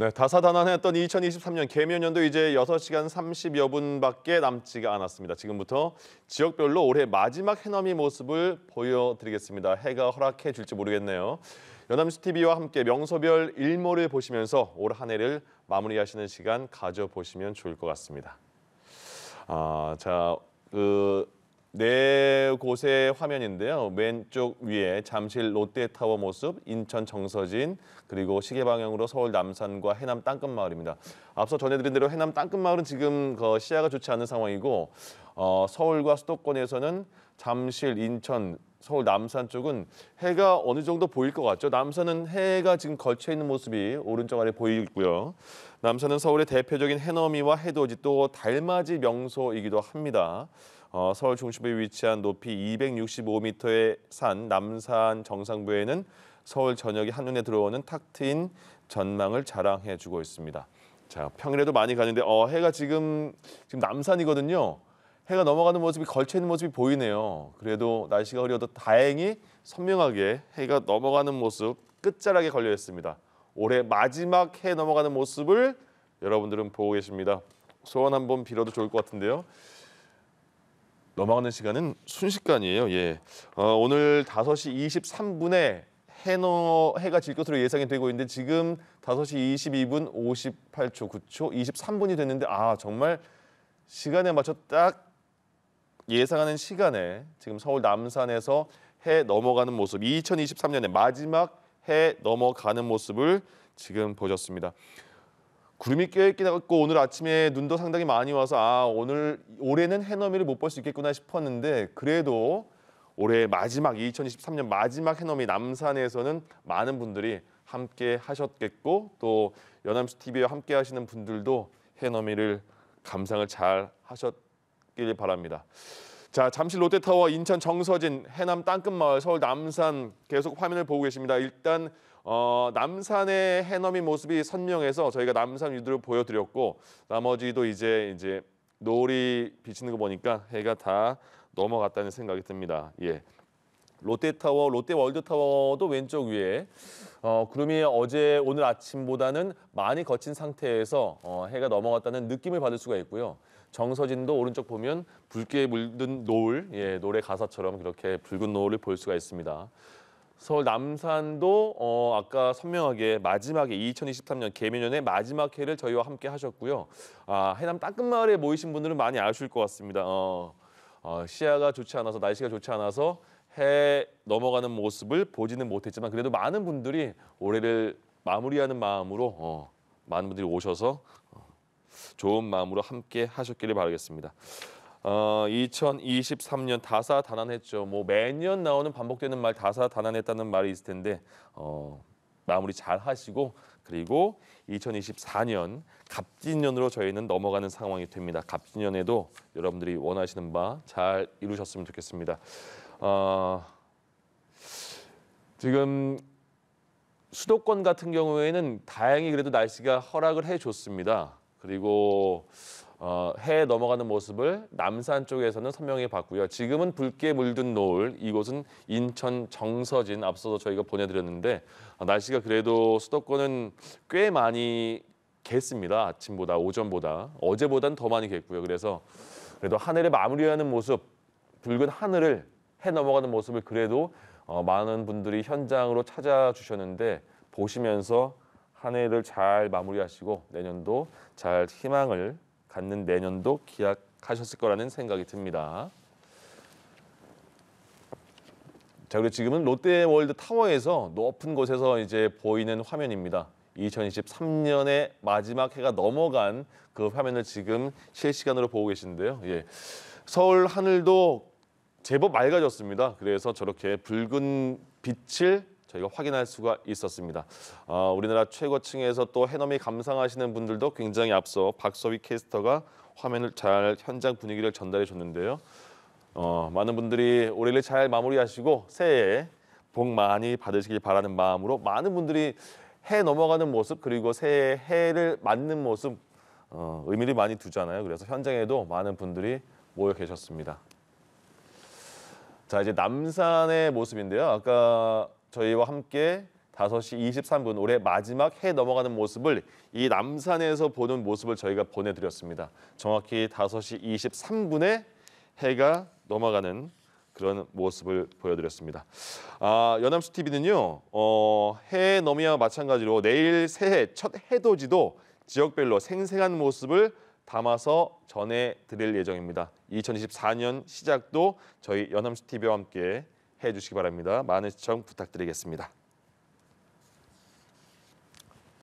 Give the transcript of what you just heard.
네, 다사다난했던 2023년 개면연도 이제 6시간 30여 분밖에 남지가 않았습니다. 지금부터 지역별로 올해 마지막 해넘이 모습을 보여드리겠습니다. 해가 허락해 줄지 모르겠네요. 연암스TV와 함께 명소별 일몰을 보시면서 올한 해를 마무리하시는 시간 가져보시면 좋을 것 같습니다. 아, 자, 그... 네 곳의 화면인데요. 왼쪽 위에 잠실 롯데타워 모습, 인천 정서진, 그리고 시계 방향으로 서울 남산과 해남 땅끝마을입니다. 앞서 전해드린 대로 해남 땅끝마을은 지금 그 시야가 좋지 않은 상황이고 어, 서울과 수도권에서는 잠실, 인천, 서울 남산 쪽은 해가 어느 정도 보일 것 같죠. 남산은 해가 지금 걸쳐 있는 모습이 오른쪽 아래 보이고요. 남산은 서울의 대표적인 해넘이와 해돋이 또 달맞이 명소이기도 합니다. 어, 서울 중심부에 위치한 높이 265m의 산 남산 정상부에는 서울 전역이 한눈에 들어오는 탁 트인 전망을 자랑해주고 있습니다. 자 평일에도 많이 가는데 어, 해가 지금 지금 남산이거든요. 해가 넘어가는 모습이 걸쳐 있는 모습이 보이네요. 그래도 날씨가 흐려도 다행히 선명하게 해가 넘어가는 모습 끝자락에 걸려 있습니다. 올해 마지막 해 넘어가는 모습을 여러분들은 보고 계십니다. 소원 한번 빌어도 좋을 것 같은데요. 넘어가는 시간은 순식간이에요. 예. 어, 오늘 5시 23분에 해너 해가 질 것으로 예상이 되고 있는데 지금 5시 22분 58초 9초 23분이 됐는데 아 정말 시간에 맞춰 딱 예상하는 시간에 지금 서울 남산에서 해 넘어가는 모습 2023년의 마지막 해 넘어가는 모습을 지금 보셨습니다. 구름이 껴있긴 했고 오늘 아침에 눈도 상당히 많이 와서 아 오늘 올해는 해넘이를 못 볼 수 있겠구나 싶었는데 그래도 올해 마지막 2023년 마지막 해넘이 남산에서는 많은 분들이 함께 하셨겠고 또 연암스 TV와 함께 하시는 분들도 해넘이를 감상을 잘 하셨길 바랍니다. 자, 잠실 롯데타워 인천 정서진 해남 땅끝마을 서울 남산 계속 화면을 보고 계십니다. 일단 어, 남산의 해넘이 모습이 선명해서 저희가 남산 위도를 보여드렸고 나머지도 이제 이제 노을이 비치는 거 보니까 해가 다 넘어갔다는 생각이 듭니다. 예. 롯데타워, 롯데월드타워도 왼쪽 위에 어, 구름이 어제 오늘 아침보다는 많이 거친 상태에서 어, 해가 넘어갔다는 느낌을 받을 수가 있고요. 정서진도 오른쪽 보면 붉게 물든 노을, 예, 노래 가사처럼 그렇게 붉은 노을을 볼 수가 있습니다. 서울 남산도 어, 아까 선명하게 마지막에 2023년 개미년의 마지막 해를 저희와 함께 하셨고요. 아, 해남 따끔마을에 모이신 분들은 많이 아실 것 같습니다. 어, 어, 시야가 좋지 않아서 날씨가 좋지 않아서 해 넘어가는 모습을 보지는 못했지만 그래도 많은 분들이 올해를 마무리하는 마음으로 어, 많은 분들이 오셔서 어, 좋은 마음으로 함께 하셨기를 바라겠습니다. 어, 2023년 다사다난했죠. 뭐 매년 나오는 반복되는 말 다사다난했다는 말이 있을 텐데 어, 마무리 잘 하시고 그리고 2024년 갑진년으로 저희는 넘어가는 상황이 됩니다. 갑진년에도 여러분들이 원하시는 바 잘 이루셨으면 좋겠습니다. 어, 지금 수도권 같은 경우에는 다행히 그래도 날씨가 허락을 해줬습니다. 그리고 어, 해 넘어가는 모습을 남산 쪽에서는 선명히 봤고요. 지금은 붉게 물든 노을, 이곳은 인천 정서진 앞서서 저희가 보내드렸는데 어, 날씨가 그래도 수도권은 꽤 많이 겠습니다. 아침보다 오전보다 어제보단 더 많이 겠고요. 그래서 그래도 하늘을 마무리하는 모습, 붉은 하늘을 해 넘어가는 모습을 그래도 어, 많은 분들이 현장으로 찾아주셨는데 보시면서 한 해를 잘 마무리하시고 내년도 잘 희망을 갖는 내년도 기약하셨을 거라는 생각이 듭니다. 자 그리고 지금은 롯데월드 타워에서 높은 곳에서 이제 보이는 화면입니다. 2023년의 마지막 해가 넘어간 그 화면을 지금 실시간으로 보고 계신데요. 예. 서울 하늘도 제법 맑아졌습니다. 그래서 저렇게 붉은 빛을 저희가 확인할 수가 있었습니다. 어, 우리나라 최고층에서 또 해넘이 감상하시는 분들도 굉장히 앞서 박서위 캐스터가 화면을 잘 현장 분위기를 전달해 줬는데요. 어, 많은 분들이 올해를 잘 마무리하시고 새해 복 많이 받으시길 바라는 마음으로 많은 분들이 해 넘어가는 모습 그리고 새해 해를 맞는 모습 어, 의미를 많이 두잖아요. 그래서 현장에도 많은 분들이 모여 계셨습니다. 자 이제 남산의 모습인데요. 아까 저희와 함께 5시 23분 올해 마지막 해 넘어가는 모습을 이 남산에서 보는 모습을 저희가 보내드렸습니다. 정확히 5시 23분에 해가 넘어가는 그런 모습을 보여드렸습니다. 아, 연암수 TV는요, 어, 해의 넘이와 마찬가지로 내일 새해 첫 해돋이도 지역별로 생생한 모습을 담아서 전해드릴 예정입니다. 2024년 시작도 저희 연암수 TV와 함께 해주시기 바랍니다. 많은 시청 부탁드리겠습니다.